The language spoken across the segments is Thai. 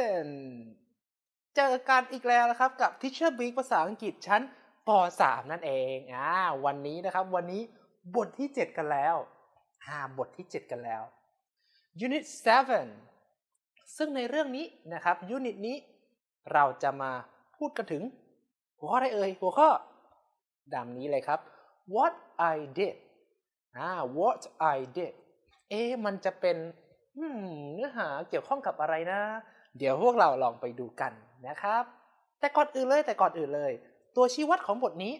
ดนเจอกันอีกแล้วนะครับกับทิชเชอร์บิ๊กภาษาอังกฤษชั้นป .3 นั่นเองอ่าวันนี้นะครับ วันนี้บทที่ 7 กันแล้วอ่าบทที่ 7 กันแล้ว Unit 7 ซึ่งในเรื่องนี้นะครับยูนิตนี้ เราจะมาพูดกันถึงหัวข้ออะไรเอ่ยหัวข้อดังนี้เลยครับ what I did อ่า what I did เอ๊มันจะเป็นเนื้อหาเกี่ยวข้องกับอะไรนะเดี๋ยวพวกเราลองไปดูกันนะครับ แต่ก่อนอื่นเลยแต่ก่อนอื่นเลย ตัวชี้วัดของบทนี้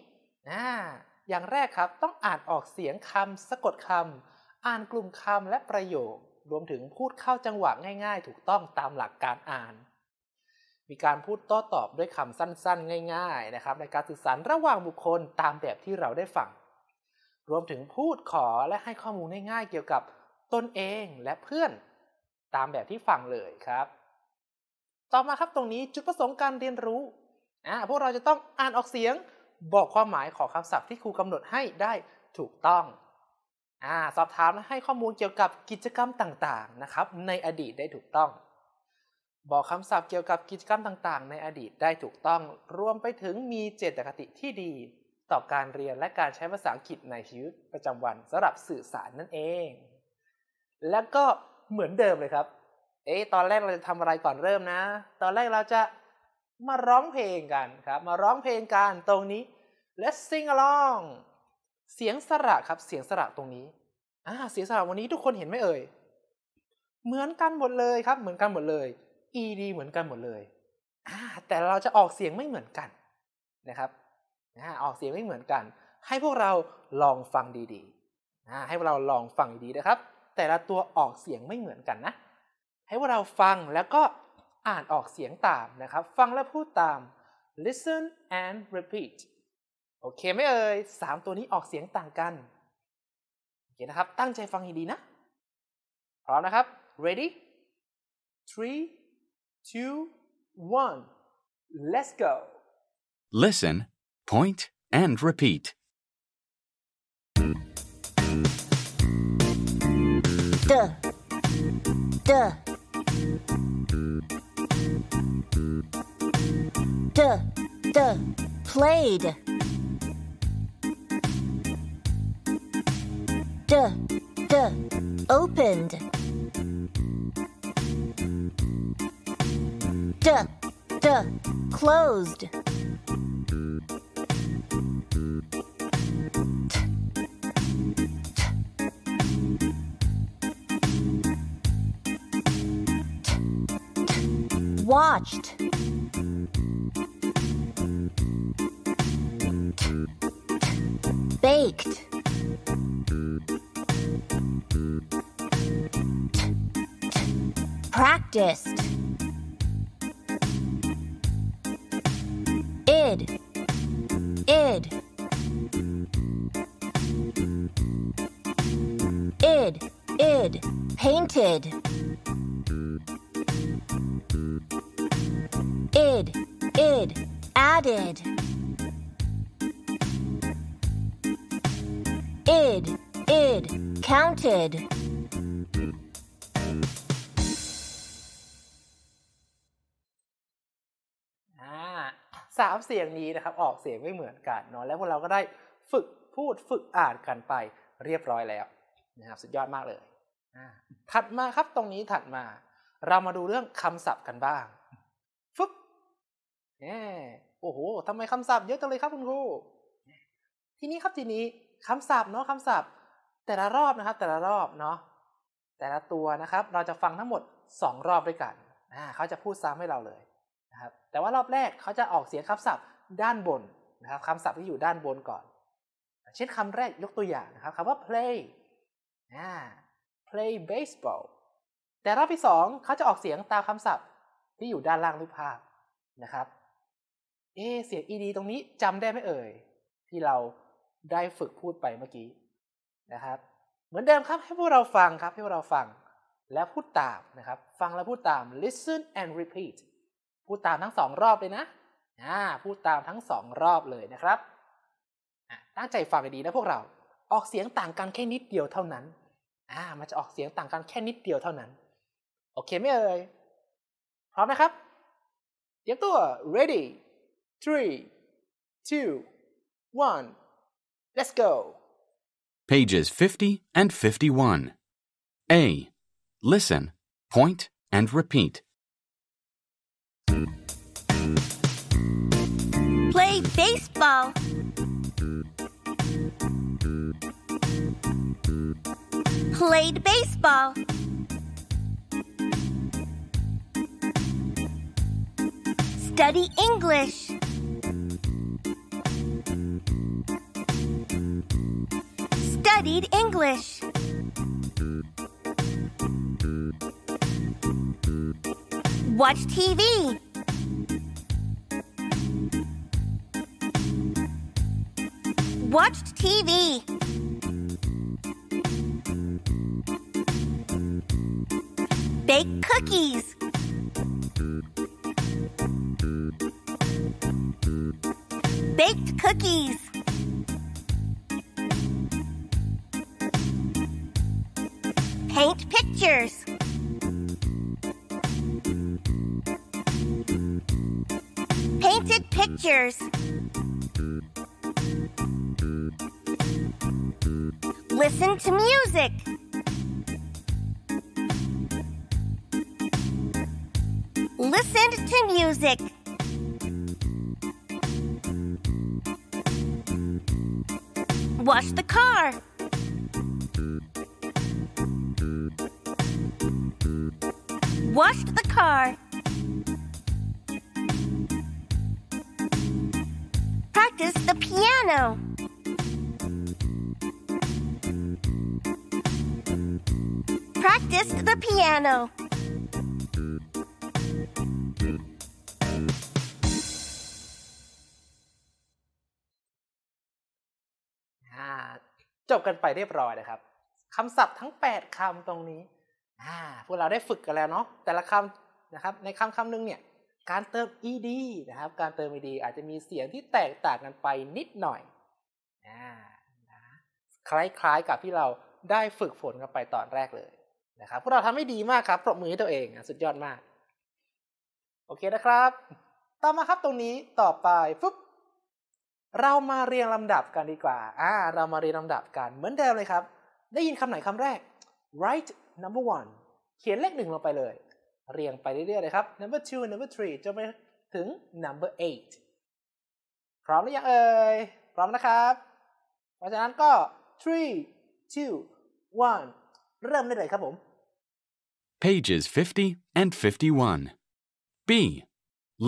นะอย่างแรกครับต้องอ่านออกเสียงคำสะกดคำอ่านกลุ่มคำและประโยค รวมถึงพูดเข้าจังหวะง่ายๆ ถูกต้องตามหลักการอ่าน มีการพูดโต้ตอบด้วยคำสั้นๆ ง่าย ๆนะครับในการสื่อสารระหว่างบุคคลตามแบบที่เราได้ฟังรวมถึงพูดขอและให้ข้อมูลง่าย ๆ เกี่ยวกับตนเองและเพื่อนตามแบบที่ฟังเลยครับต่อมาครับตรงนี้จุดประสงค์การเรียนรู้นะพวกเราจะต้องอ่านออกเสียง บอกความหมายของคำศัพท์ที่ครูกำหนดให้ได้ถูกต้องอ่าสอบถามให้ข้อมูลเกี่ยวกับกิจกรรมต่างๆนะครับ ในอดีตได้ถูกต้อง บอกคำศัพท์เกี่ยวกับกิจกรรมต่างๆ ในอดีตได้ถูกต้องรวมไปถึงมีเจตคติที่ดี ต่อการเรียนและการใช้ภาษาอังกฤษในชีวิตประจำวันสำหรับสื่อสารนั่นเอง แล้วก็เหมือนเดิมเลยครับเอ๊ะตอนแรกเราจะทำอะไรก่อนเริ่มนะ ตอนแรกเราจะมาร้องเพลงกันครับ มาร้องเพลงกัน ตรงนี้ let's sing along เสียงสระครับ เสียงสระตรงนี้อ่าเสียงสระวันนี้ทุกคนเห็นไหมเอ่ยเหมือนกันหมดเลยครับ เหมือนกันหมดเลย ed เหมือนกันหมดเลยอ่าแต่เราจะออกเสียงไม่เหมือนกันนะครับอ่าออกเสียงไม่เหมือนกัน ให้พวกเราลองฟังดีๆอ่าให้พวกเราลองฟังดี ๆ นะครับ แต่ละตัวออกเสียงไม่เหมือนกันนะให้ว่าเราฟังแล้วก็อ่านออกเสียงตามนะครับ ฟังและพูดตาม listen and repeat โอเคไหมเอ่ยสามตัวนี้ออกเสียงต่างกัน โอเคนะครับ ตั้งใจฟังให้ดีนะพร้อมนะครับ ready three two one let's go listen point and repeat the the d d played d d opened d d closed watched practiced. Id. Id. Id. Id. Painted. Id. Id. Added. Id. Id. Counted. เสียงนี้นะครับออกเสียงไม่เหมือนกันเนาะแล้วพวกเราก็ได้ฝึกพูดฝึกอ่านกันไป เรียบร้อยแล้วนะครับสุดยอดมากเลยถัดมาครับตรงนี้ถัดมา เรามาดูเรื่องคำศัพท์กันบ้างฟึบเน่โอ้โหทำไมคำศัพท์เยอะจังเลยครับคุณครูทีนี้ครับทีนี้คำศัพท์เนาะคำศัพท์ แต่ละรอบนะครับ แต่ละรอบเนาะแต่ละตัวนะครับ เราจะฟังทั้งหมด 2 รอบด้วยกันเขาจะพูดซ้ำให้เราเลยครับแต่ว่ารอบแรกเขาจะออกเสียงคำศัพท์ด้านบนนะครับคำศัพท์ที่อยู่ด้านบนก่อนเช่นคำแรกยกตัวอย่างนะครับคำว่า play นะ play baseball แต่รอบที่สองเขาจะออกเสียงตามคำศัพท์ที่อยู่ด้านล่างรูปภาพนะครับ เอเสียง ed ตรงนี้จำได้ไหมเอ่ย ที่เราได้ฝึกพูดไปเมื่อกี้นะครับ เหมือนเดิมครับให้พวกเราฟังครับให้พวกเราฟังและพูดตามนะครับ ฟังแล้วพูดตาม listen and repeat พูดตามทั้งสองรอบเลยนะ อ่า พูดตามทั้งสองรอบเลยนะครับ ตั้งใจฟังดีนะพวกเรา ออกเสียงต่างกันแค่นิดเดียวเท่านั้น อ่า มันจะออกเสียงต่างกันแค่นิดเดียวเท่านั้น โอเคไหมเอ่ยพร้อมนะครับเตรียมตัว ready three two one let's go pages 50 and 51 A listen point and repeat Play baseball. Played baseball. Study English. Studied English. Watch TV. Watched TV. Bake cookies. Baked cookies. Paint pictures. pictures. Listen to music. Listen to music. Wash the car. just the piano. จบกันไปเรียบร้อยนะครับ คำศัพท์ทั้ง 8คำตรงนี้ พวกเราได้ฝึกกันแล้วเนาะ แต่ละคำนะครับ ในคำคำหนึ่งเนี่ย การเติม ed นะครับ การเติม ed อาจจะมีเสียงที่แตกต่างกันไปนิดหน่อย คล้ายๆกับที่เราได้ฝึกฝนกันไปตอนแรกเลยนะครับพวกเราทำให้ดีมากครับปรบมือให้ตัวเองสุดยอดมาก โอเคนะครับ ต่อมาครับตรงนี้ต่อไปปุ๊บเรามาเรียงลำดับกันดีกว่าอ่าเรามาเรียงลำดับกันเหมือนเดิมเลยครับ ได้ยินคำไหนคำแรก write number one เขียนเลขหนึ่งลงไปเลย เรียงไปเรื่อยๆเลยครับ number two number three จนไปถึง number eight พร้อมหรือยังเอ่ยพร้อมนะครับเพราะฉะนั้นก็ three two one เริ่มได้เลยครับผม Pages 50 and 51 B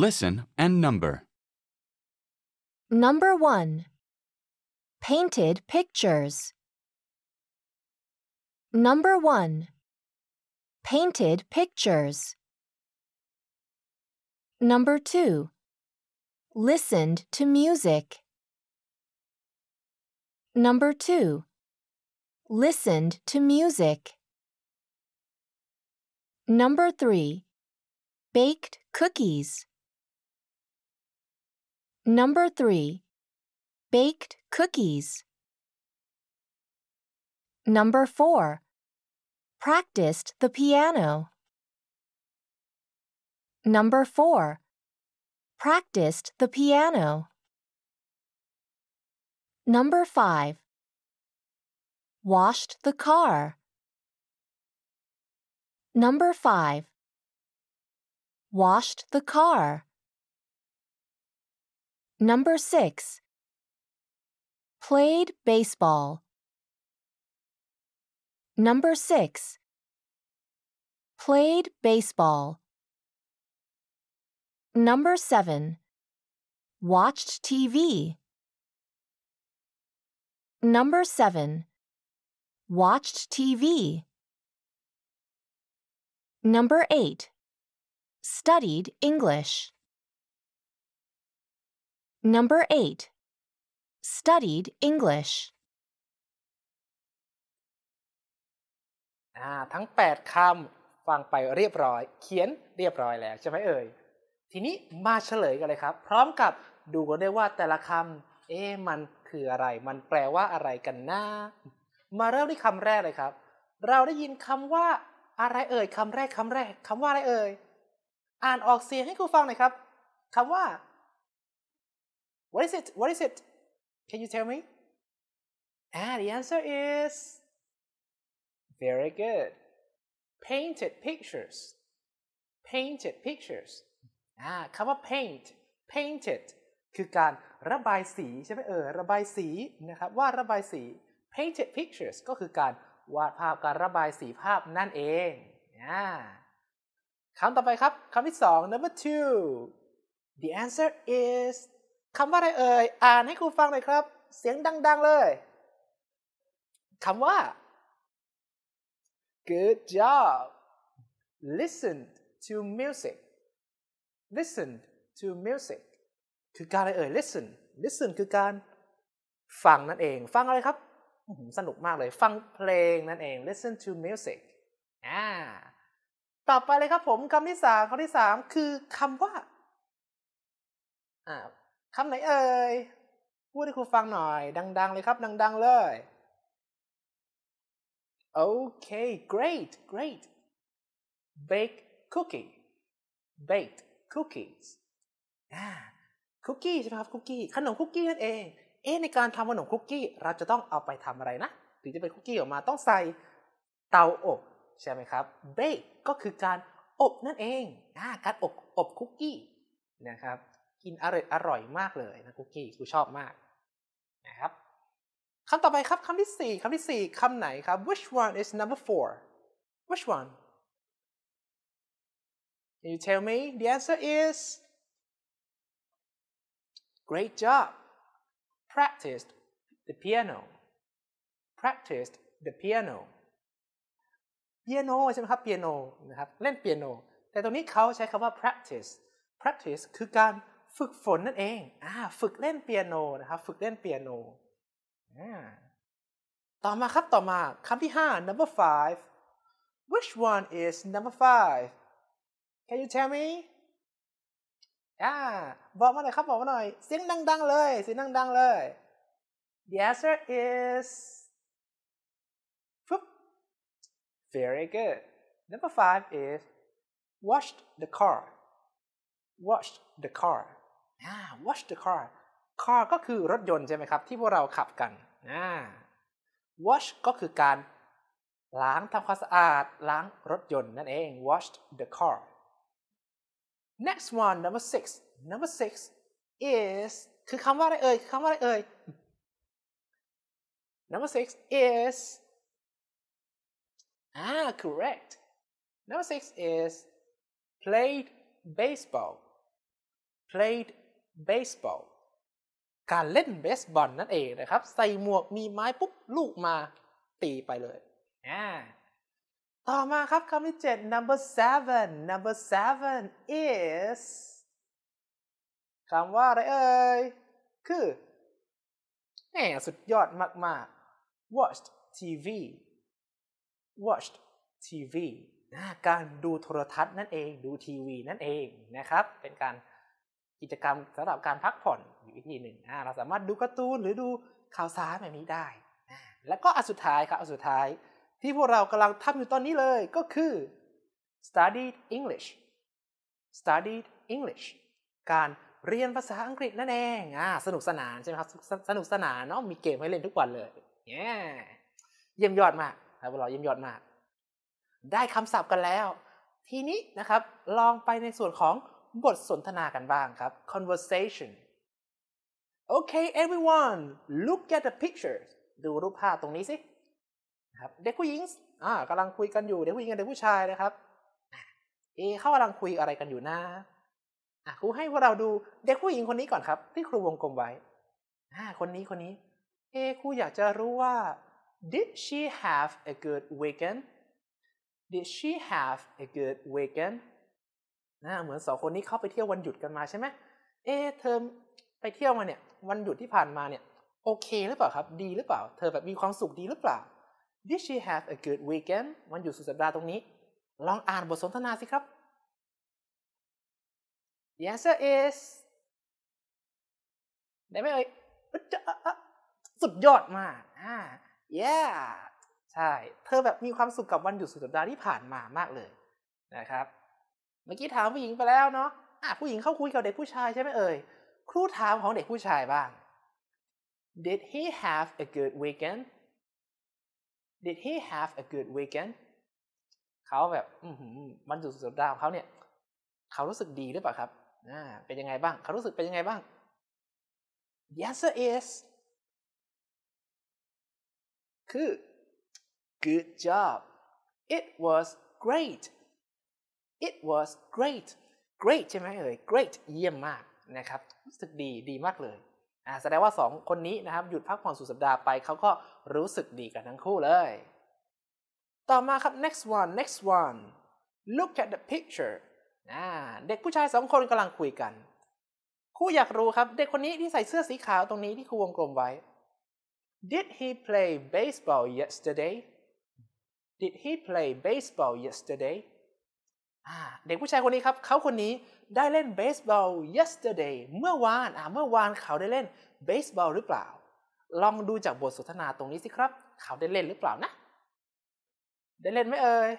Listen and number Number 1 Painted pictures Number 1 Painted pictures Number 2 Listened to music Number 2 listened to music. Number 3. Baked cookies. Number 3. Baked cookies. Number 4. Practiced the piano. Number 4. Practiced the piano. Number 5 washed the car. Number 5. Washed the car. Number 6. Played baseball. Number 6. Played baseball. Number 7. Watched TV. Number 7. watched TV. Number 8. Studied English. Number 8. Studied English. ทั้ง8คำฟังไปเรียบร้อย เขียนเรียบร้อยแล้วใช่ไหมเอ่ย ทีนี้มาเฉลยกันเลยครับ พร้อมกับดูกันได้ว่าแต่ละคำ เอ๊ะมันคืออะไร มันแปลว่าอะไรกันนะมาเริ่มที่คำแรกเลยครับ เราได้ยินคำว่า อะไรเอ่ยคำแรกคำแรกคำว่าอะไรเอ่ย อ่านออกเสียงให้ครูฟังหน่อยครับคำว่า what is it what is it can you tell me ah the answer is very good painted pictures painted pictures Ah คำว่า paint painted คือการระบายสีใช่ไหมเออ ระบายสีนะครับ ว่าระบายสี painted pictures ก็คือการวาดภาพการระบายสีภาพนั่นเองคำต่อไปครับคำที่สอง number two the answer is คำว่าอะไรเอ่ยอ่านให้ครูฟังหน่อยครับ เสียงดัง ๆเลยคำว่า good job listen to music listen to music คือการอะไรเอ่ย listen listen คือการฟังนั่นเองฟังอะไรครับสนุกมากเลย ฟังเพลงนั่นเอง listen to music อ่าต่อไปเลยครับผม คำที่สามคำที่สาม คือคำว่าอ่าคำไหนเอ่ยพูดให้ครูฟังหน่อย ดัง ๆ เลยครับ ดัง ๆเลยโอเค great great bake cookie baked cookies อ่าคุกกี้ใช่ไหมครับคุกกี้ ขนมคุกกี้นั่นเองเอ๊ะในการทำขนมคุกกี้ เราจะต้องเอาไปทำอะไรนะถึงจะเป็นคุกกี้ออกมาต้องใส่เตา อบ ใช่ไหมครับเบกก็คือการ อบ นั่นเองนะการอบ อบคุกกี้นะครับกินอร่อยอร่อยมากเลยนะคุกกี้กูชอบมากนะครับคำต่อไปครับคำที่ 4คำที่ 4คำไหนครับ which one is number four which one Can you tell me the answer is great job practiced the piano practiced the piano เปียโนใช่ไหมครับเปียโนนะครับ เล่นเปียโน แต่ตรงนี้เขาใช้คำว่า practice practice คือการฝึกฝนนั่นเองอ่าฝึกเล่นเปียโน นะครับ ฝึกเล่นเปียโนต่อมาครับ ต่อมาคำที่ 5 number five which one is number five can you tell me อ่าบอกมาหน่อยครับบอกมาหน่อย เสียงดังๆ เลยเสียงดังๆเลย The answer is ปุ๊บ very good number five is wash the car wash the car อ่า wash the car car ก็คือรถยนต์ใช่ไหมครับที่พวกเราขับกันอ่า wash ก็คือการล้างทำความสะอาดล้างรถยนต์นั่นเอง wash the car next one number six number six is คือคำว่าอะไรเอ่ยคำว่าอะไรเอ่ย number six is ah correct number six is played baseball played baseball การเล่นเบสบอล นั่นเองนะครับ ใส่หมวกมีไม้ปุ๊บลูกมาตีไปเลยอ่าต่อมาครับคำที่7 number seven number seven is คำว่าอะไรเอ่ย คือแหมสุดยอดมาก ๆ watched TV watched TV นะการดูโทรทัศน์นั่นเอง ดูทีวีนั่นเองนะครับ เป็นการกิจกรรมสำหรับการพักผ่อนอยู่วิธีหนึ่ง เราสามารถดูการ์ตูนหรือดูข่าวสารแบบนี้ได้ แล้วก็อันสุดท้ายครับอันสุดท้ายที่พวกเรากำลังทำอยู่ตอนนี้เลยก็คือ study English study English การเรียนภาษาอังกฤษนั่นเองอสนุกสนานใช่ไหมครับสสนุกสนานเนาะ มีเกมให้เล่นทุกวันเลย เยี่ยมยอดมากครับวเราเยี่ยมยอดมาก ได้คำศัพท์กันแล้ว ทีนี้นะครับ ลองไปในส่วนของบทสนทนากันบ้างครับ conversation okay everyone look at the pictures ดูรูปภาพตรงนี้สิครับเด็กผู้หญิงอ่ากำลังคุยกันอยู่เด็กผู้หญิงกับเด็กผู้ชายนะครับเอเขากำลังคุยอะไรกันอยู่นะอ่ะครูให้พวกเราดูเด็กผู้หญิงคนนี้ก่อนครับ ที่ครูวงกลมไว้ อ่า คนนี้คนนี้ เอครูอยากจะรู้ว่า did she have a good weekend did she have a good weekend นะเหมือนสองคนนี้เข้าไปเที่ยววันหยุดกันมาใช่ไหมเอ เธอไปเที่ยวมาเนี่ย วันหยุดที่ผ่านมาเนี่ย โอเคหรือเปล่าครับดีหรือเปล่า เธอแบบมีความสุขดีหรือเปล่า Did she have a good weekend วันหยุดสุดสัปดาห์ตรงนี้ ลองอ่านบทสนทนาสิครับ The answer is ได้ไหมเอ่ยสุดยอดมากอ่า yeah ใช่ เธอแบบมีความสุขกับวันหยุดสุดสัปดาห์ที่ผ่านมามากเลย นะครับ เมื่อกี้ถามผู้หญิงไปแล้วเนาะะผู้หญิงเข้าคุยกับเด็กผู้ชายใช่ไหมเอ่ย ครูถามของเด็กผู้ชายบ้าง Did he have a good weekend did he have a good weekend เขาแบบมันสุดสัปดาห์ของเขาเนี่ย เขารู้สึกดีหรือเปล่าครับ เป็นยังไงบ้าง เขารู้สึกเป็นยังไงบ้าง yes it is คือ good job it was great it was great great ใช่ไหมเอ่ย great เยี่ยมมากนะครับ รู้สึกดี ดีมากเลยแสดงว่าสองคนนี้นะครับหยุดพักผ่อนสุดสัปดาห์ไปเขาก็รู้สึกดีกันทั้งคู่เลย ต่อมาครับ next one next one look at the picture นะเด็กผู้ชายสองคนกำลังคุยกัน คู่อยากรู้ครับ เด็กคนนี้ที่ใส่เสื้อสีขาวตรงนี้ที่ครูวงกลมไว้ did he play baseball yesterday did he play baseball yesterday เด็กผู้ชายคนนี้ครับ เขาคนนี้ได้เล่นเบสบอล yesterday เมื่อวานอ่าเมื่อวานเขาได้เล่นเบสบอลหรือเปล่าลองดูจากบทสนทนาตรงนี้สิครับ เขาได้เล่นหรือเปล่านะ ได้เล่นไหมเอ่ย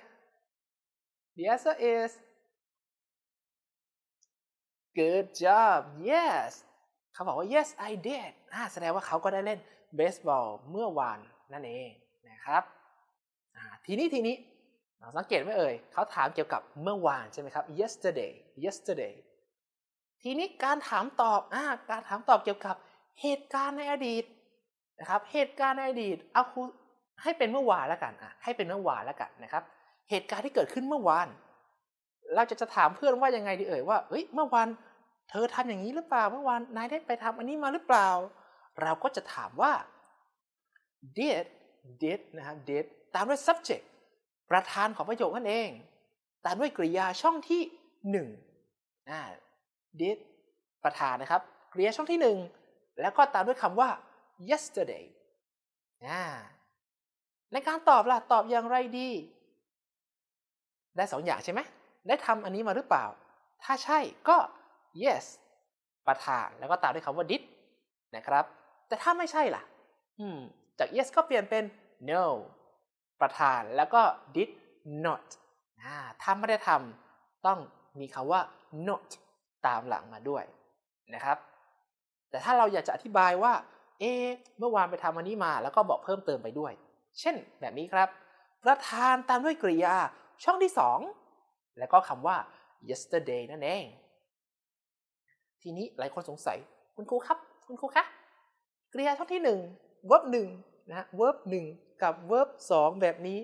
The answer is good job yes เขาบอกว่า yes I did แสดงว่าเขาก็ได้เล่น เบสบอล เมื่อวาน นั่นเองนะครับทีนี้ทีนี้ เราสังเกตไหมเอ่ยเขาถามเกี่ยวกับเมื่อวานใช่ไหมครับ yesterday yesterday ทีนี้การถามตอบอการถามตอบเกี่ยวกับเหตุการณ์ในอดีตนะครับเหตุการณ์ในอดีตเอาให้เป็นเมื่อวานแล้วกันอ่ะ ให้เป็นเมื่อวานแล้วกันนะครับ เหตุการณ์ที่เกิดขึ้นเมื่อวานเราจะจะถามเพื่อนว่ายังไงดีเอ่ยว่าเฮ้ยเมื่อวานเธอทำอย่างนี้หรือเปล่าเมื่อวานนายได้ไปทำอันนี้มาหรือเปล่า เราก็จะถามว่า did did นะครับ did ตามด้วย subject ประธานของประโยคนั่นเอง ตามด้วยกริยาช่องที่1ึ่า did ประธานนะครับกริยาช่องที่1แล้วก็ตามด้วยคำว่า yesterday ในการตอบล่ะ ตอบอย่างไรดี ได้สองอย่างใช่ไหม ได้ทำอันนี้มาหรือเปล่า ถ้าใช่ก็ yes ประธาน แล้วก็ตามด้วยคำว่า did นะครับ แต่ถ้าไม่ใช่ล่ะจาก yes ก็เปลี่ยนเป็น no ประธานแล้วก็ did not นะถ้าไม่ได้ทำต้องมีคำว่า not ตามหลังมาด้วยนะครับ แต่ถ้าเราอยากจะอธิบายว่าเอเมื่อวานไปทำอันนี้มาแล้วก็บอกเพิ่มเติมไปด้วย เช่นแบบนี้ครับ ประธานตามด้วยกริยาช่องที่สอง แล้วก็คำว่า yesterday นั่นเอง ทีนี้หลายคนสงสัย คุณครูครับ คุณครูคะ กริยาช่องที่1 verb 1นะะ verb 1กับ verb 2แบบนี้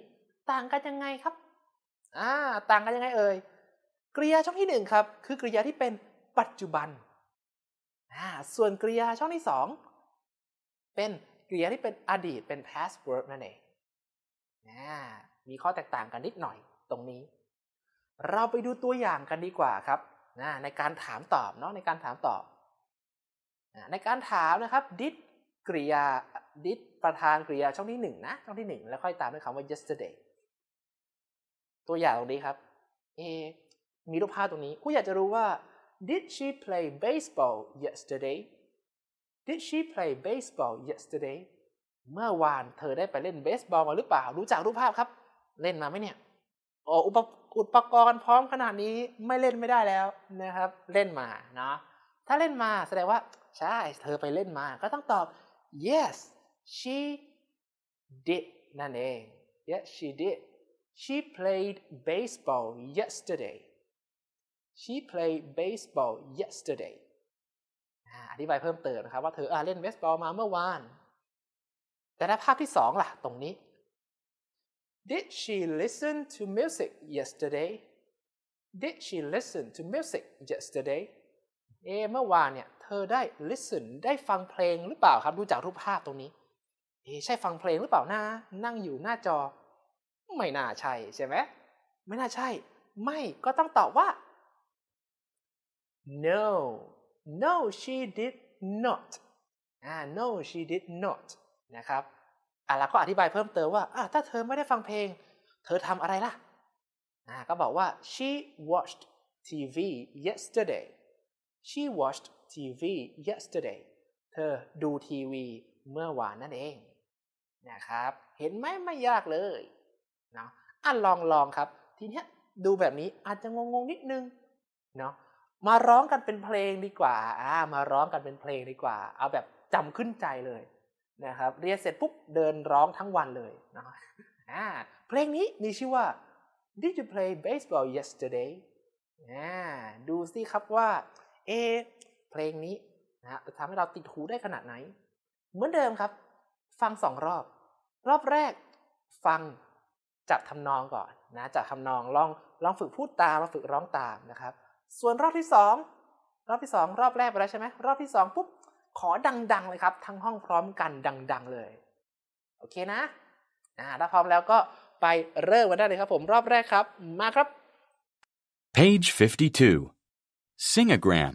ต่างกันยังไงครับอ่าต่างกันยังไงเอ่ย กริยาช่องที่1ครับ คือกริยาที่เป็นปัจจุบัน อ่าส่วนกริยาช่องที่2เป็นกริยาที่เป็นอดีต เป็น past verb นั่นเองนมีข้อแตกต่างกันนิดหน่อย ตรงนี้ เราไปดูตัวอย่างกันดีกว่าครับ ในการถามตอบเนาะในการถามตอบในการถามนะครับ did กริยา did ประธานกริยาช่องที่หนึ่งนะช่องที่หนึ่งแล้วค่อยตามด้วยคำว่า yesterday ตัวอย่างตรงนี้ครับเอมีรูปภาพตรงนี้กูอยากจะรู้ว่า did she play baseball yesterday Did she play baseball yesterday เมื่อวานเธอได้ไปเล่นเบสบอลมาหรือเปล่า รู้จักรูปภาพครับ เล่นมาไหมเนี่ยอ๋ออปอุปกรณ์พร้อมขนาดนี้ไม่เล่นไม่ได้แล้วนะครับ เล่นมาเนาะ ถ้าเล่นมาแสดงว่า ใช่ เธอไปเล่นมา ก็ต้องตอบ yes she did นั่นเอง yes she did she played baseball yesterday she played baseball yesterday อธิบายเพิ่มเติมนะครับว่าเธอเล่นเบสบอลมาเมื่อวาน แต่ถ้าภาพที่สองล่ะ ตรงนี้ Did she listen to music yesterday Did she listen to music yesterday เอเมื่อวานเนี่ย เธอได้ listen ได้ฟังเพลงหรือเปล่าครับดูจากรูปภาพตรงนี้ เอ ใช่ฟังเพลงหรือเปล่านะ นั่งอยู่หน้าจอ ไม่น่าใช่ใช่ไหม ไม่น่าใช่ ไม่ก็ต้องตอบว่า no no she did not อ่ no she did not นะครับอ่ะเราก็อธิบายเพิ่มเติมว่าอะถ้าเธอไม่ได้ฟังเพลง เธอทำอะไรล่ะก็บอกว่า she watched TV yesterday she watched TV yesterday เธอดูทีวีเมื่อวานนั่นเอง นะครับ เห็นไหมไม่ยากเลยเนาะอ่ะลองลองครับ ทีเนี้ยดูแบบนี้อาจจะงงงนิดนึงเนาะมาร้องกันเป็นเพลงดีกว่าอ่า มาร้องกันเป็นเพลงดีกว่า เอาแบบจำขึ้นใจเลยนะครับ เรียนเสร็จปุ๊บ เดินร้องทั้งวันเลยนะอ่าเพลงนี้มีชื่อว่า Did you play baseball yesterday อ่าดูสิครับว่า เอ เพลงนี้นะทำให้เราติดหูได้ขนาดไหน เหมือนเดิมครับ ฟังสองรอบ รอบแรกฟังจับทำนองก่อนนะจับทำนองลองลองฝึกพูดตามลองฝึกร้องตามนะครับส่วนรอบที่ 2 รอบที่2รอบแรกไปแล้วใช่ไหมรอบที่2ปุ๊บ ขอดังๆเลยครับ ทั้งห้องพร้อมกันดังๆเลย โอเคนะนะ ถ้าพร้อมแล้วก็ไปเริ่มกันได้เลยครับ ผมรอบแรกครับมาครับ page 52 singagram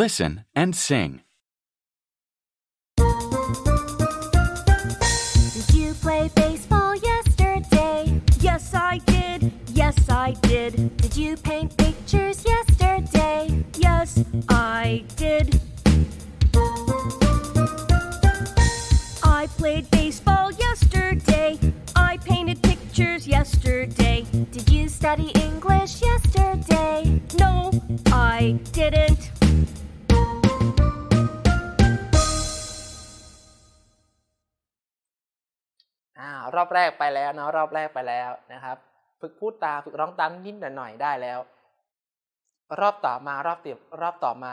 listen and sing did you play baseball yesterday yes I did yes I did I didn't. รอบแรกไปแล้วเนาะรอบแรกไปแล้วนะครับฝึกพูดตาฝึกร้องตามนิดหน่อยได้แล้ว รอบต่อมา รอบเตียบรอบต่อมา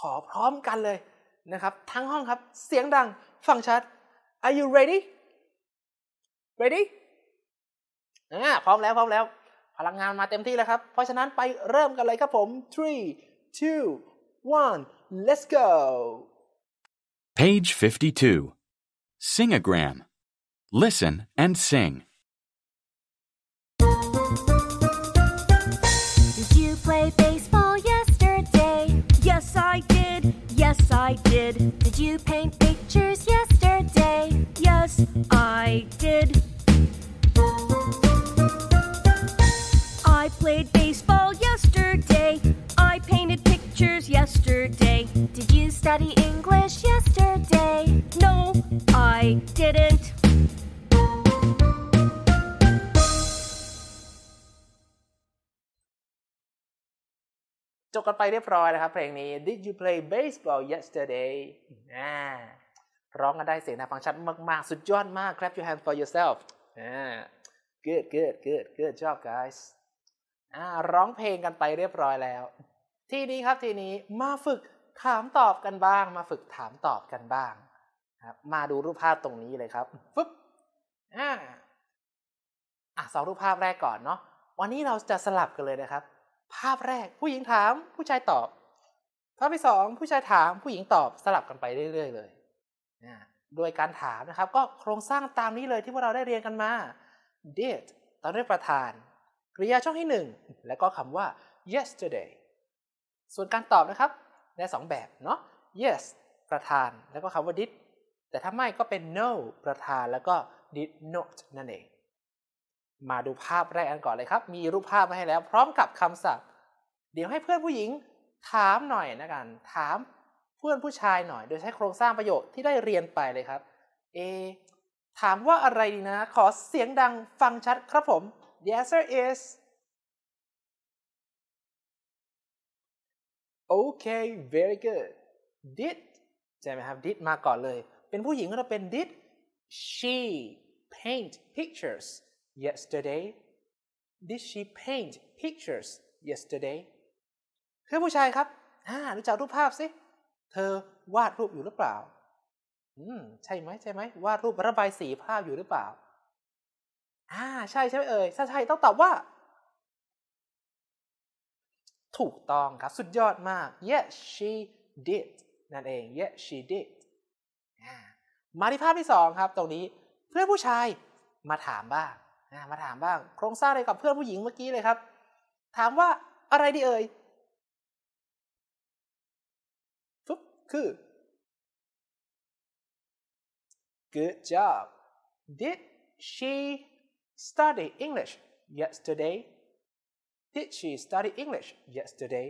ขอพร้อมกันเลย นะครับ ทั้งห้องครับ เสียงดัง ฟังชัด Are you ready ready อ่าพร้อมแล้ว พร้อมแล้วพลังงานมาเต็มที่แล้วครับเพราะฉะนั้นไปเริ่มกันเลยครับผม three two one let's go page 52 singagram listen and sing did you play baseball yesterday yes I did yes I did did you paint study English yesterday? No, I didn't. จบบบกัันนไปเเรรรีียย้้อลคพง Did you play baseball yesterday? นะร้องกันได้เสียงนะ ฟังชัดมาก ๆ สุดยอดมาก Clap your hands for yourself นะ Good good good good job guys ร้องเพลงกันไปเรียบร้อยแล้ว ทีนี้ครับทีนี้มาฝึกถามตอบกันบ้าง มาฝึกถามตอบกันบ้างครับ มาดูรูปภาพตรงนี้เลยครับฟึบอ่าอ่ะสองรูปภาพแรกก่อนเนาะวันนี้เราจะสลับกันเลยนะครับ ภาพแรกผู้หญิงถามผู้ชายตอบภาพที่สองผู้ชายถามผู้หญิงตอบ สลับกันไปเรื่อยๆเลยนะโดยการถามนะครับ ก็โครงสร้างตามนี้เลยที่พวกเราได้เรียนกันมา did ตอนด้ียประธานกริยาช่องที่ 1 และก็คำว่า yesterday ส่วนการตอบนะครับได้สองแบบเนาะ yes ประธานแล้วก็คำว่า did แต่ถ้าไม่ก็เป็น no ประธานแล้วก็ did not นั่นเอง มาดูภาพแรกกันก่อนเลยครับ มีรูปภาพมาให้แล้วพร้อมกับคำศัพท์ เดี๋ยวให้เพื่อนผู้หญิงถามหน่อยนะกัน ถามเพื่อนผู้ชายหน่อย โดยใช้โครงสร้างประโยคที่ได้เรียนไปเลยครับ เอ ถามว่าอะไรดีนะ ขอเสียงดังฟังชัดครับผม the answer is okay very good did ใช่ไหมครับ did มาก่อนเลย เป็นผู้หญิงก็ต้องเป็น did she paint pictures yesterday did she paint pictures yesterday คือผู้ชายครับ อ่ารู้จักรูปภาพสิ เธอวาดรูปอยู่หรือเปล่า อืม ใช่ไหมใช่ไหม วาดรูประบายสีภาพอยู่หรือเปล่า อ่า ใช่ใช่ไหมเอ่ยถ้าใช่ต้องตอบว่าถูกต้องครับ สุดยอดมาก yes she did นั่นเอง yes she did มาที่ภาพที่สองครับตรงนี้เพื่อนผู้ชายมาถามบ้างมาถามบ้าง โครงสร้างเลยกับเพื่อนผู้หญิงเมื่อกี้เลยครับ ถามว่าอะไรดีเอ่ยปุ๊บคือ good job did she study English yesterday Did she study English yesterday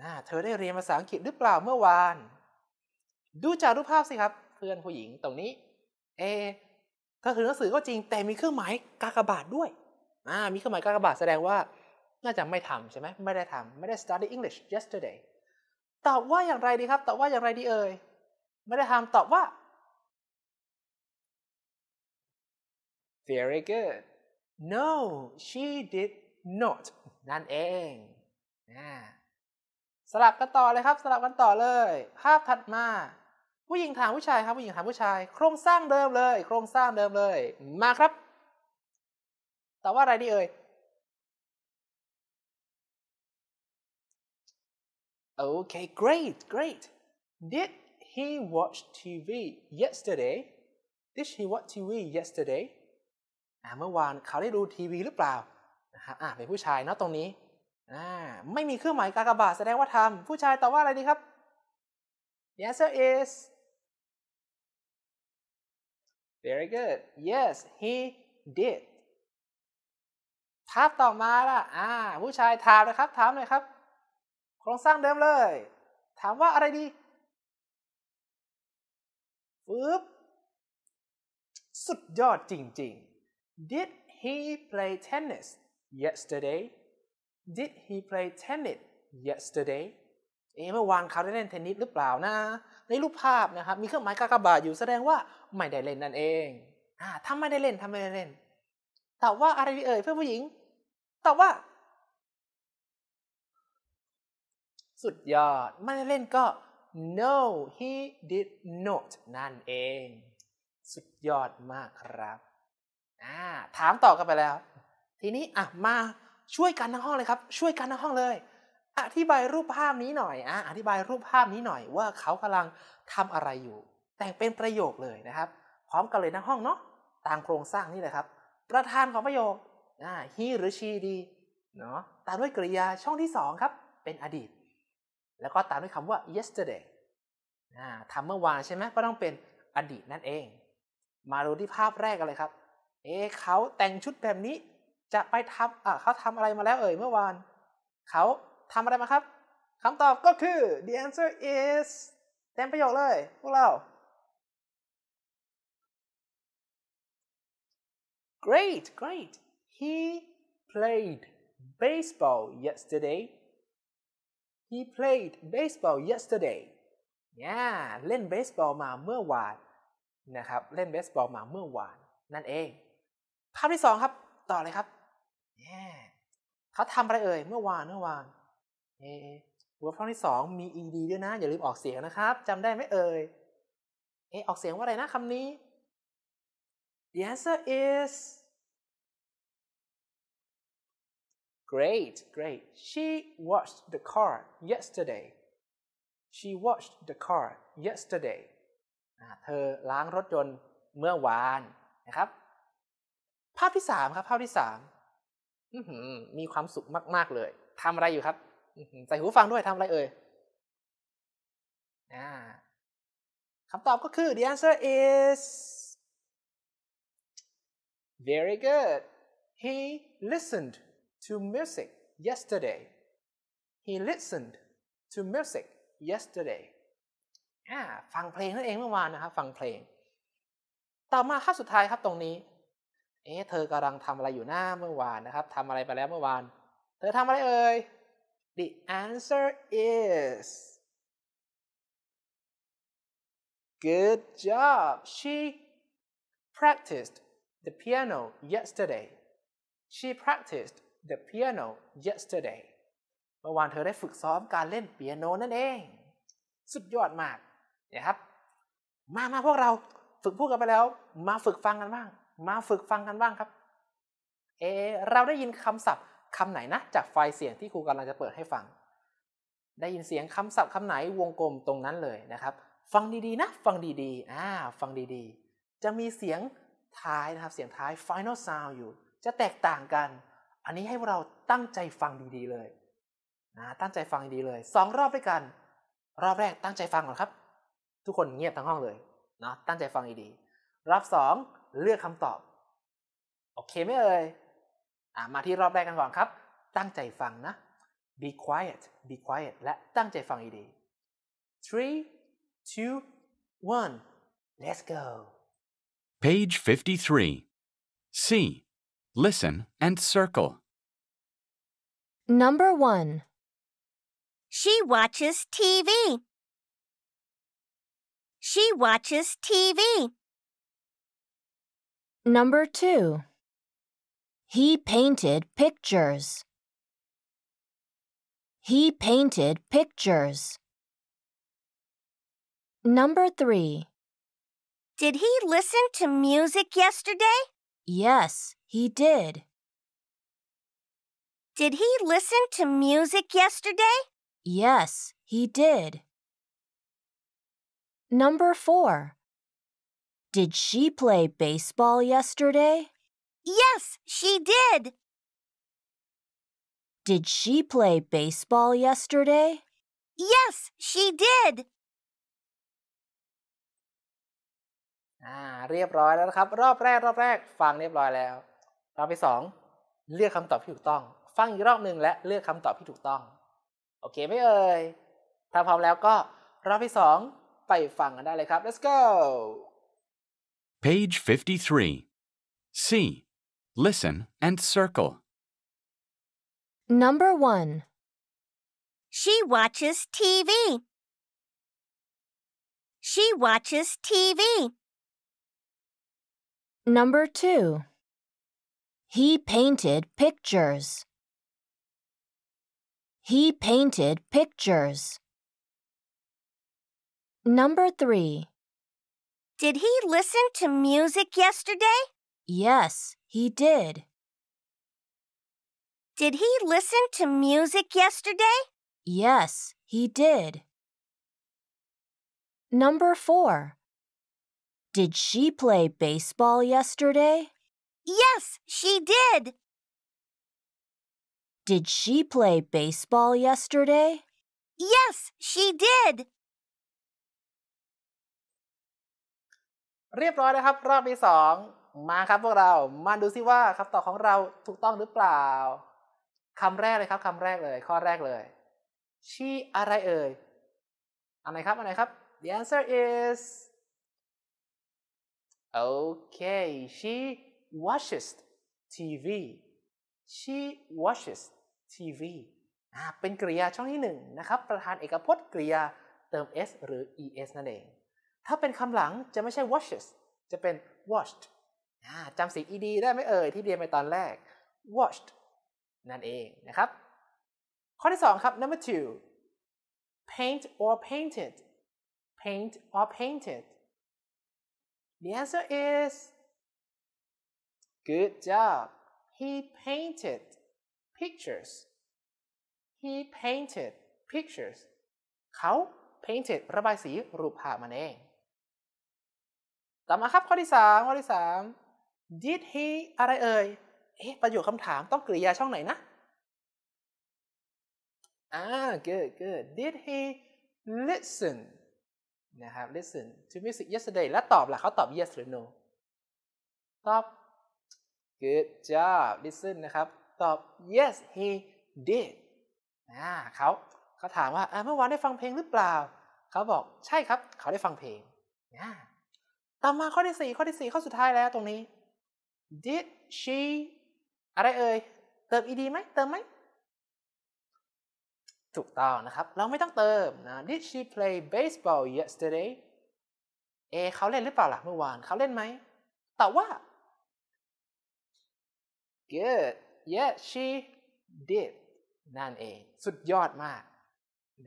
นะเธอได้เรียนภาษาอังกฤษหรือเปล่าเมื่อวาน ดูจากรูปภาพสิครับ เพื่อนผู้หญิงตรงนี้ เอก็คือหนังสือก็จริงแต่มีเครื่องหมายกากบาทด้วยอ่ามีเครื่องหมายกากบาทแสดงว่า น่าจะไม่ทำใช่ไหมไม่ได้ทำไม่ได้ study English yesterday ตอบว่าอย่างไรดีครับ ตอบว่าอย่างไรดีเอ่ยไม่ได้ทำตอบว่า very good no she did not นั่นเอง นะ สลับกันต่อเลยครับ สลับกันต่อเลย ภาพถัดมา ผู้หญิงถามผู้ชายครับ ผู้หญิงถามผู้ชาย โครงสร้างเดิมเลย โครงสร้างเดิมเลย มาครับ แต่ว่าอะไรดีเอ่ย โอเค great great did he watch TV yesterday did h e watch TV yesterday เมื่อวานเขาได้ดูทีวีหรือเปล่าครับอ่าเป็นผู้ชายเนาะตรงนี้อ่าไม่มีเครื่องหมายกากบาทแสดงว่าทำผู้ชายตอบว่าอะไรดีครับ The answer is very good yes he did ทาบต่อมาล่ะอ่า ผู้ชายถามเลยครับ ถามเลยครับโครงสร้างเดิมเลย ถามว่าอะไรดีปึ๊บสุดยอดจริงๆ did he play tennis yesterday? Did he play tennis yesterday? เอ๊ะเมื่อวานเขาได้เล่นเทนนิสหรือเปล่านะ ในรูปภาพนะครับมีเครื่องหมายกากบาทอยู่แสดงว่า ไม่ได้เล่นนั่นเอง อ่าถ้าไม่ได้เล่น ทำไม่ได้เล่นตอบว่า อะไรเอ่ย เพื่อนผู้หญิงตอบว่า สุดยอดไม่ได้เล่นก็ no he did not นั่นเอง สุดยอดมากครับอ่าถามต่อกันไปแล้วทีนี้อ่ะมาช่วยกันทั้งห้องเลยครับ ช่วยกันทั้งห้องเลยอธิบายรูปภาพนี้หน่อยอ่ะอธิบายรูปภาพนี้หน่อยว่าเขากำลังทำอะไรอยู่ แต่งเป็นประโยคเลยนะครับ พร้อมกันเลยทั้งห้องเนาะตามโครงสร้างนี่เลยครับ ประธานของประโยคอ่า he หรือ she ดีเนาะตามด้วยกริยาช่องที่2ครับ เป็นอดีต แล้วก็ตามด้วยคำว่า yesterday ทำเมื่อวานใช่ไหมก็ต้องเป็นอดีตนั่นเอง มาดูที่ภาพแรกกันเลยครับ เอ๊เขาแต่งชุดแบบนี้จะไปทำอ่ะ เขาทำอะไรมาแล้วเอ่ยเมื่อวาน เขาทำอะไรมาครับ คำตอบก็คือ the answer is เต็มประโยคเลย พวกเรา great great he played baseball yesterday he played baseball yesterday เนี่ยเล่นเบสบอลมาเมื่อวานนะครับ เล่นเบสบอลมาเมื่อวาน นั่นเอง ภาพที่สองครับต่อเลยครับ yeah. เขาทำอะไรเอ่ย เมื่อวาน เมื่อวาน เอหัวข้อที่สองมี ed ด้วยนะ อย่าลืมออกเสียงนะครับ จำได้ไหมเอ่ย เอออกเสียงว่าอะไรนะคำนี้ the answer is great great she watched the car yesterday she watched the car yesterday เธอล้างรถยนต์เมื่อวานนะครับภาพที่สามครับภาพที่สามมีความสุขมาก ๆ เลยทำอะไรอยู่ครับใส่หูฟังด้วยทำอะไรเอ่ยคำตอบก็คือ the answer is very good he listened to music yesterday he listened to music yesterday ฟังเพลงนั่นเองเมื่อวานนะครับ ฟังเพลง ต่อมาข้อสุดท้ายครับตรงนี้เอ๊ะเธอกำลังทำอะไรอยู่หน้าเมื่อวานนะครับทำอะไรไปแล้วเมื่อวาน เธอทำอะไรเอ่ย The answer is Good job she practiced the piano yesterday she practiced the piano yesterday เมื่อวานเธอได้ฝึกซ้อมการเล่นเปียโนนั่นเอง สุดยอดมากนะครับ มามาพวกเราฝึกพูดกันไปแล้วมาฝึกฟังกันบ้างมาฝึกฟังกันบ้างครับ เอ เราได้ยินคำศัพท์คำไหนนะ จากไฟล์เสียงที่ครูกำลังจะเปิดให้ฟัง ได้ยินเสียงคำศัพท์คำไหนวงกลมตรงนั้นเลยนะครับ ฟังดีๆนะ ฟังดีๆ อ่า ฟังดีๆ จะมีเสียงท้ายนะครับเสียงท้าย final sound อยู่ จะแตกต่างกัน อันนี้ให้เราตั้งใจฟังดีๆเลย นะตั้งใจฟังดีเลยสองรอบด้วยกัน รอบแรกตั้งใจฟังก่อนครับ ทุกคนเงียบทั้งห้องเลยนะตั้งใจฟังดีๆรอบสองเลือกคำตอบ โอเคไหมเอ่ยอมาที่รอบแรกกันก่อนครับ ตั้งใจฟังนะ be quiet be quiet และตั้งใจฟังดี three two one let's go page 53 C listen and circle number one she watches TV she watches TV Number 2. He painted pictures. He painted pictures. Number 3. Did he listen to music yesterday? Yes, he did. Did he listen to music yesterday? Yes, he did. Number 4. Did she play baseball yesterday? Yes, she did. Did she play baseball yesterday? Yes, she did. อ่า เรียบร้อยแล้วครับ รอบแรกรอบแรก ฟังเรียบร้อยแล้ว รอบที่สอง เลือกคำตอบที่ถูกต้อง ฟังอีกรอบหนึ่งและเลือกคำตอบที่ถูกต้อง โอเคไหมเอ่ยถ้าพร้อมแล้วก็ รอบที่สอง ไปฟังกันได้เลยครับ let's go Page 53. C. Listen and circle. Number 1. She watches TV. She watches TV. Number 2. He painted pictures. He painted pictures. Number 3. Did he listen to music yesterday? Yes, he did. Did he listen to music yesterday? Yes, he did. Number four. Did she play baseball yesterday? Yes, she did. Did she play baseball yesterday? Yes, she did. เรียบร้อยนะครับ รอบที่สองมาครับพวกเรามาดูซิว่าคำตอบของเราถูกต้องหรือเปล่าคำแรกเลยครับคำแรกเลย ข้อแรกเลยชีอะไรเอ่ยอะไรครับ อะไรครับ the answer is okay she watches TV she watches TV เป็นกริยาช่องที่หนึ่งนะครับ ประธานเอกพจน์กริยา เติม s หรือ es นั่นเองถ้าเป็นคำหลังจะไม่ใช่ washes จะเป็น washed จำสียง ed ได้ไหมเอ่ย ที่เรียนไปตอนแรก washed นั่นเองนะครับ ข้อที่2ครับ number two paint or painted paint or painted the answer is good job he painted pictures he painted pictures เขา painted ระบายสีรูปภาพมันเองต่อมาครับข้อที่3ข้อที่ 3 did he อะไรเอ่ย เอ๊ะประโยคคำถามต้องกริยาช่องไหนนะ อ่า good good did he listen นะครับ listen to music yesterday และตอบล่ะเขาตอบ yes หรือ no ตอบ good job listen นะครับตอบ yes he did อ่าเขาเขาถามว่าเมื่อวานได้ฟังเพลงหรือเปล่า เขาบอกใช่ครับ เขาได้ฟังเพลงอ่าต่อมา ข้อที่สี่ข้อที่สี่ข้อสุดท้ายแล้วตรงนี้ did she อะไรเอ่ยเติม ed ไหม เติมไหม ถูกต้องนะครับ เราไม่ต้องเติมนะ did she play baseball yesterday เอ เขาเล่นหรือเปล่าล่ะเมื่อวาน เขาเล่นไหมตอบว่า good yes she did นั่นเองสุดยอดมาก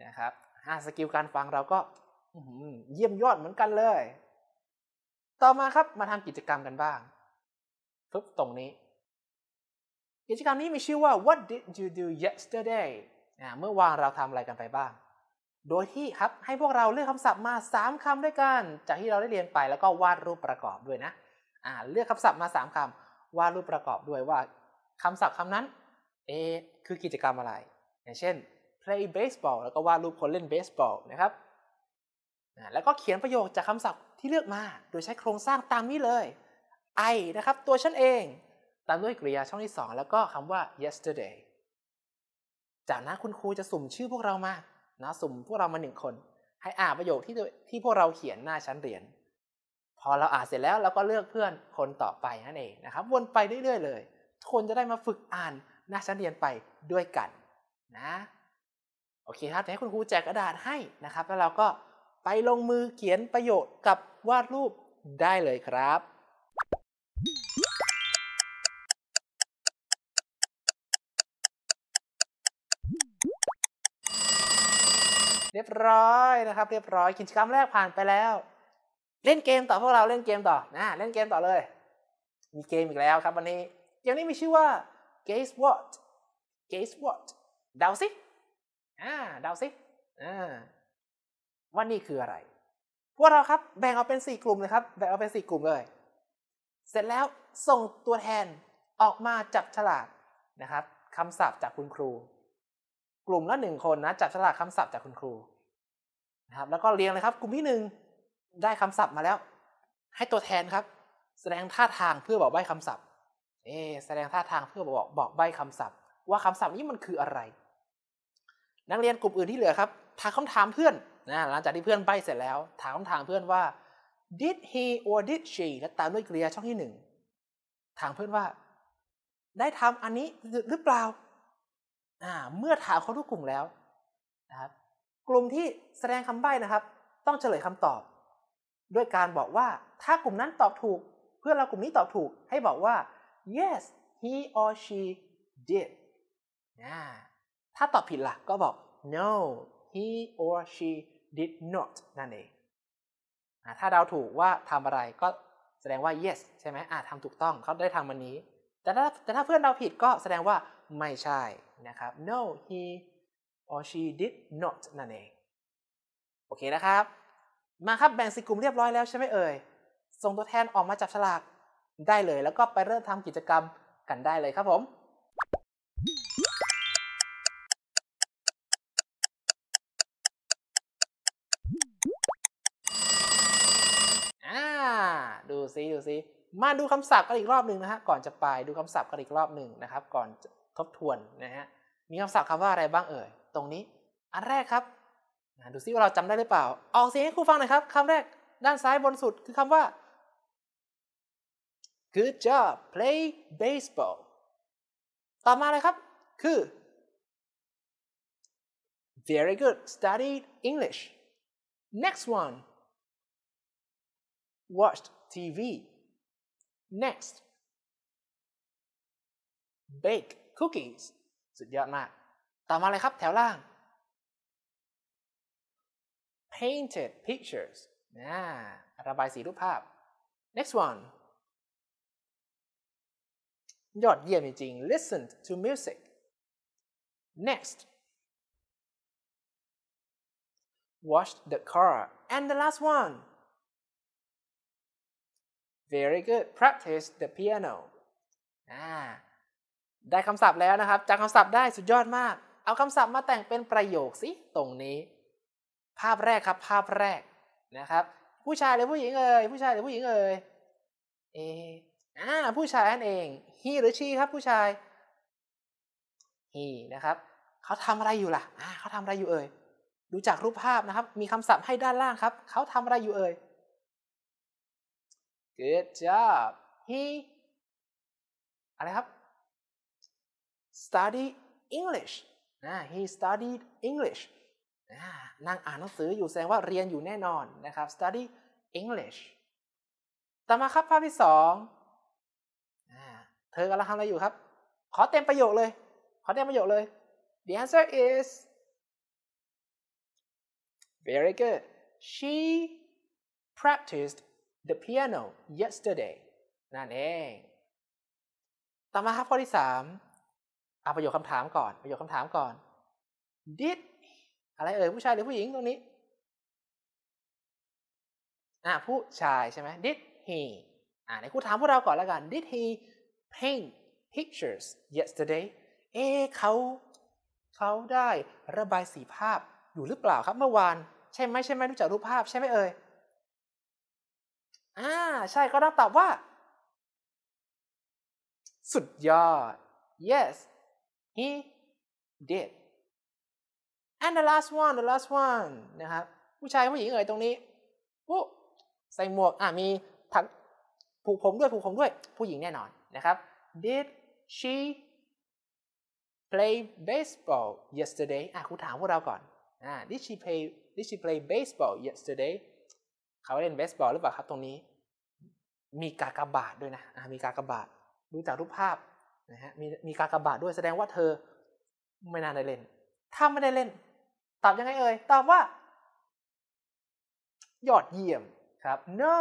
นะครับหาสกิลการฟังเราก็เยี่ยมยอดเหมือนกันเลยต่อมาครับมาทำกิจกรรมกันบ้างปึ๊บตรงนี้ กิจกรรมนี้มีชื่อว่า what did you do yesterday เมื่อวานเราทำอะไรกันไปบ้าง โดยที่ครับให้พวกเราเลือกคำศัพท์มา3คำด้วยกัน จากที่เราได้เรียนไปแล้วก็วาดรูปประกอบด้วยนะาเลือกคำศัพท์มา3คำวาดรูปประกอบด้วยว่าคำศัพท์คำนั้นเอคือกิจกรรมอะไร อย่างเช่น play baseball แล้วก็วาดรูปคนเล่นเบสบอลนะครับแล้วก็เขียนประโยคจากคำศัพท์ที่เลือกมาโดยใช้โครงสร้างตามนี้เลย I นะครับ ตัวฉันเอง ตามด้วยกริยาช่องที่2แล้วก็คำว่า yesterday จากนั้นคุณครูจะสุ่มชื่อพวกเรามานะสุ่มพวกเรามาหนึ่งคน ให้อ่านประโยคที่ที่พวกเราเขียนหน้าชั้นเรียน พอเราอ่านเสร็จแล้วเราก็เลือกเพื่อนคนต่อไปนั่นเองนะครับ วนไปเรื่อยๆเลยทุกคนจะได้มาฝึกอ่านหน้าชั้นเรียนไปด้วยกัน นะ โอเคครับจะให้คุณครูแจกกระดาษให้นะครับ แล้วเราก็ไปลงมือเขียนประโยชน์กับวาดรูปได้เลยครับ เรียบร้อยนะครับ เรียบร้อย กิจกรรมแรกผ่านไปแล้ว เล่นเกมต่อพวกเรา เล่นเกมต่อนะเล่นเกมต่อเลย มีเกมอีกแล้วครับ วันนี้เกมนี้มีชื่อว่า guess what guess what เดาสิอ่าเดาสิอ่าว่านี่คืออะไร พวกเราครับ แบ่งออกเป็น4กลุ่มเลยครับ แบ่งออกเป็น4กลุ่มเลย เสร็จแล้วส่งตัวแทนออกมาจับฉลากนะครับคำศัพท์จากคุณครู กลุ่มละหนึ่งคนนะจับฉลากคำศัพท์จากคุณครู นะครับ แล้วก็เรียงเลยครับ กลุ่มที่หนึ่งได้คำศัพท์มาแล้ว ให้ตัวแทนครับ แสดงท่าทางเพื่อบอกใบคำศัพท์ เอแสดงท่าทางเพื่อบอกบอกใบคำศัพท์ ว่าคำศัพท์นี้มันคืออะไร นักเรียนกลุ่มอื่นที่เหลือครับถามคำถามเพื่อนนะหลังจากที่เพื่อนใบ้เสร็จแล้ว ถามคำถามเพื่อนว่า did he or did she และตามด้วยกริยาช่องที่หนึ่งถามเพื่อนว่า ได้ทำอันนี้หรือเปล่า เมื่อถามเขาทุกกลุ่มแล้วนะครับ กลุ่มที่แสดงคำใบ้นะครับ ต้องเฉลยคำตอบ ด้วยการบอกว่าถ้ากลุ่มนั้นตอบถูก เพื่อนเรากลุ่มนี้ตอบถูก ให้บอกว่า yes he or she did ถ้าตอบผิดละ่ะ ก็บอก no he or she did not นั่นเอง ถ้าเราถูกว่าทำอะไรก็แสดงว่า yes ใช่ไหมอ่าทำถูกต้อง เขาได้ทำวันนี้ แต่ถ้าแต่ถ้าเพื่อนเราผิดก็แสดงว่าไม่ใช่นะครับ no he or she did not นั่นเอง โอเคนะครับ มาครับแบ่งสี่กลุ่มเรียบร้อยแล้วใช่ไหมเอ่ย ส่งตัวแทนออกมาจับฉลากได้เลย แล้วก็ไปเริ่มทำกิจกรรมกันได้เลยครับผมซิดูซิมาดูคำศัพท์กันอีกรอบหนึ่งนะฮะก่อนจะไปดูคำศัพท์กันอีกรอบหนึ่งนะครับ ก่อนทบทวนนะฮะมีคำศัพท์คำว่าอะไรบ้างเอ่ย ตรงนี้อันแรกครับ ดูซิว่าเราจำได้หรือเปล่า ออกเสียงให้ครูฟังหน่อยครับ คำแรกด้านซ้ายบนสุดคือคำว่า good job play baseball ต่อมาเลยครับ คือ very good studied English next one watched TV. Next, bake cookies สุดยอดมากต่อมาเลยครับแถวล่าง painted pictures นะระบายสีรูปภาพ next one ยอดเยี่ยมจริง listen to music next watch the car and the last one very good practice the piano ได้คำศัพท์แล้วนะครับ จากคำศัพท์ได้สุดยอดมาก เอาคำศัพท์มาแต่งเป็นประโยคสิ ตรงนี้ ภาพแรกครับ ภาพแรก นะครับ ผู้ชายหรือผู้หญิงเอ่ย ผู้ชายหรือผู้หญิงเอ่ยเออ่าผู้ชายนั่นเอง he หรือ she ครับ ผู้ชาย he นะครับเขาทำอะไรอยู่ล่ะ อ่าเขาทำอะไรอยู่เอ่ย ดูจากรูปภาพนะครับ มีคำศัพท์ให้ด้านล่างครับ เขาทำอะไรอยู่เอ่ย Good job he อะไรครับ study English นะ he studied English นะนั่งอ่านหนังสืออยู่แสดงว่าเรียนอยู่แน่นอนนะครับ study English ต่อมาครับภาพที่สอง เธอกำลังทำอะไรอยู่ครับ ขอเต็มประโยคเลย ขอเต็มประโยคเลย The answer is very good she practiced the piano yesterday นั่นเอง ต่อมาครับข้อที่สามเอาประโยคคำถามก่อน ประโยคคำถามก่อน did อะไรเอ่ย ผู้ชายหรือผู้หญิงตรงนี้ อ่ะผู้ชายใช่ไหม did he อ่าในคูถามพวกเราก่อนแล้วกัน did he paint pictures yesterday เอ๊เขา เขาได้ระบายสีภาพอยู่หรือเปล่าครับเมื่อวาน ใช่ไหมใช่ไหมรู้จักรูปภาพ ใช่ไหมเอ่ยอ่าใช่ก็รับตอบว่า สุดยอด yes he did and the last one the last one นะครับผู้ชายผู้หญิงเอ่ยตรงนี้ปุ๊ใส่หมวก อ่ามีถักผูกผมด้วยผูกผมด้วยผู้หญิงแน่นอนนะครับ did she play baseball yesterday อ่ะคุณถามพวกเราก่อนอ่า did she play did she play baseball yesterday เขาเล่นเบสบอลหรือเปล่าครับตรงนี้ มีกากบาทด้วยนะมีกากบาทดูจากรูปภาพนะฮะมีมีกากบาทด้วยแสดงว่าเธอไม่น่าได้เล่นถ้าไม่ได้เล่นตอบยังไงเอ่ยตอบว่า ยอดเยี่ยมครับ no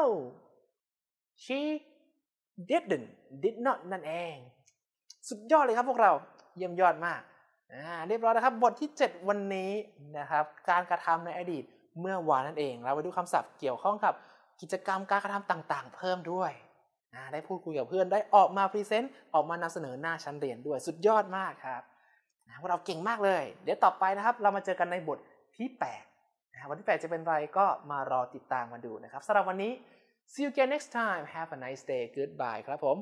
she didn't did not นั่นเอง สุดยอดเลยครับพวกเรา เยี่ยมยอดมากอ่าเรียบร้อยนะครับ บทที่ 7 วันนี้นะครับ การกระทำในอดีตเมื่อวานนั่นเอง เราไปดูคำศัพท์เกี่ยวข้องกับกิจกรรมการกระทำต่าง ๆ เพิ่มด้วย ได้พูดคุยกับเพื่อนได้ออกมาพรีเซนต์ ออกมานำเสนอหน้าชั้นเรียนด้วย สุดยอดมากครับพวกเราเก่งมากเลย เดี๋ยวต่อไปนะครับ เรามาเจอกันในบทที่8นะวันที่ 8 จะเป็นไรก็มารอติดตามมาดูนะครับ สำหรับวันนี้ see you again next time have a nice day goodbye ครับผม